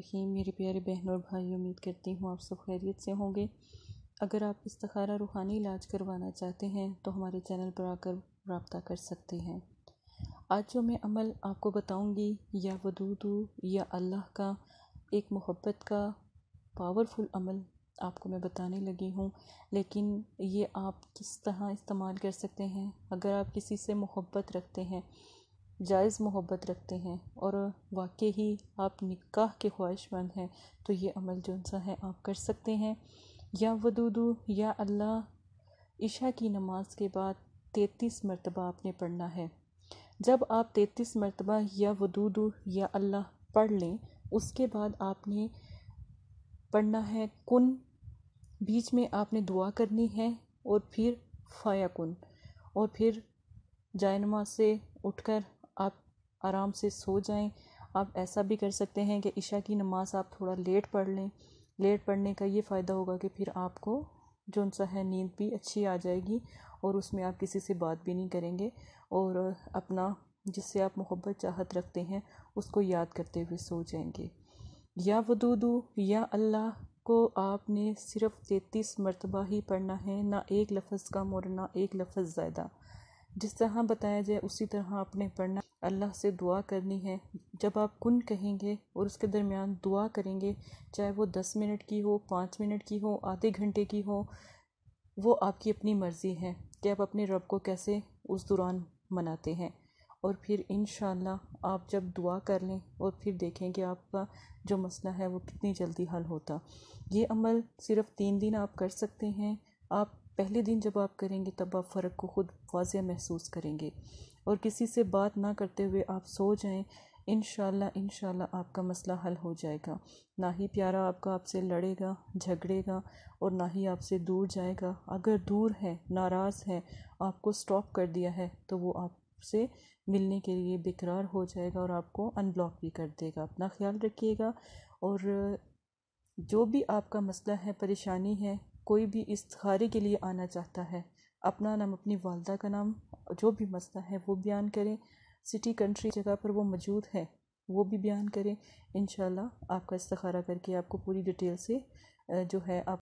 रहीम मेरे प्यारे बहनों और भाई उम्मीद करती हूँ आप सब खैरियत से होंगे अगर आप इस्तखारा रूहानी इलाज करवाना चाहते हैं तो हमारे चैनल पर आकर रबता कर सकते हैं आज जो मैं अमल आपको बताऊंगी या वदूदू या अल्लाह का एक मोहब्बत का पावरफुल अमल आपको मैं बताने लगी हूँ लेकिन ये आप किस तरह इस्तेमाल कर सकते हैं अगर आप किसी से मोहब्बत रखते हैं जायज़ मोहब्बत रखते हैं और वाकई ही आप निकाह के ख्वाहिशमंद हैं तो ये अमल जो सा है आप कर सकते हैं या वदूदू या अल्लाह इशा की नमाज़ के बाद तैतीस मरतबा आपने पढ़ना है जब आप तैतीस मरतबा या वदूदू या अल्लाह पढ़ लें उसके बाद आपने पढ़ना है कुन बीच में आपने दुआ करनी है और फिर फाया कुन और फिर जाय नमाज से उठकर आराम से सो जाएं आप ऐसा भी कर सकते हैं कि इशा की नमाज़ आप थोड़ा लेट पढ़ लें लेट पढ़ने का ये फ़ायदा होगा कि फिर आपको जो सा है नींद भी अच्छी आ जाएगी और उसमें आप किसी से बात भी नहीं करेंगे और अपना जिससे आप मोहब्बत चाहत रखते हैं उसको याद करते हुए सो जाएंगे या वदूदू या अल्लाह को आपने सिर्फ तैतीस मरतबा ही पढ़ना है ना एक लफ्ज़ कम और ना एक लफ्ज़ ज़्यादा जिस तरह बताया जाए उसी तरह आपने पढ़ना अल्लाह से दुआ करनी है जब आप कुन कहेंगे और उसके दरमियान दुआ करेंगे चाहे वो दस मिनट की हो पाँच मिनट की हो आधे घंटे की हो वो आपकी अपनी मर्ज़ी है कि आप अपने रब को कैसे उस दौरान मनाते हैं और फिर इन आप जब दुआ कर लें और फिर देखें कि आपका जो मसला है वो कितनी जल्दी हल होता ये अमल सिर्फ तीन दिन आप कर सकते हैं आप पहले दिन जब आप करेंगे तब आप फ़र्क को ख़ुद वाजिया महसूस करेंगे और किसी से बात ना करते हुए आप सो जाएं इन शाला आपका मसला हल हो जाएगा ना ही प्यारा आपका आपसे लड़ेगा झगड़ेगा और ना ही आपसे दूर जाएगा अगर दूर है नाराज़ है आपको स्टॉप कर दिया है तो वो आपसे मिलने के लिए बेकरार हो जाएगा और आपको अनब्लॉक भी कर देगा अपना ख्याल रखिएगा और जो भी आपका मसला है परेशानी है कोई भी इस खारे के लिए आना चाहता है अपना नाम अपनी वालदा का नाम जो भी मसला है वो बयान करें सिटी कंट्री जगह पर वो मौजूद है वो भी बयान करें इन आपका इस्तारा करके आपको पूरी डिटेल से जो है आप